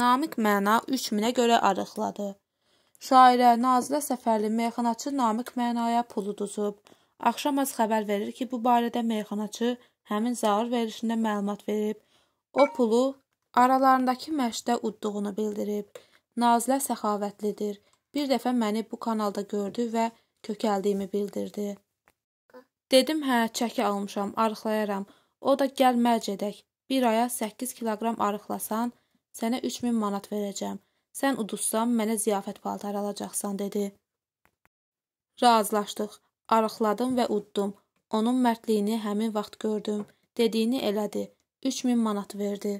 Namiq məna 3000-ə görə arıqladı. Şairə Nazilə Səfərli meyxanaçı Namiq mənaya pulu duzub. Axşam az xəbər verir ki, bu barədə meyxanaçı həmin zaur verişində məlumat verib. O pulu aralarındakı məşqdə udduğunu bildirib. Nazilə səxavətlidir. Bir dəfə məni bu kanalda gördü və kökəldiyimi bildirdi. Dedim, hə, çəki almışam, arıqlayaram. O da gəl mərc edək. Bir aya 8 kiloqram arıqlasan, Sənə 3000 manat verəcəm. Sən uduzsan, mənə ziyafət paltarı alacaqsan, dedi. Razılaşdıq. Arıqladım və uddum. Onun mərdliyini həmin vaxt gördüm. Dediyini elədi. 3000 manat verdi.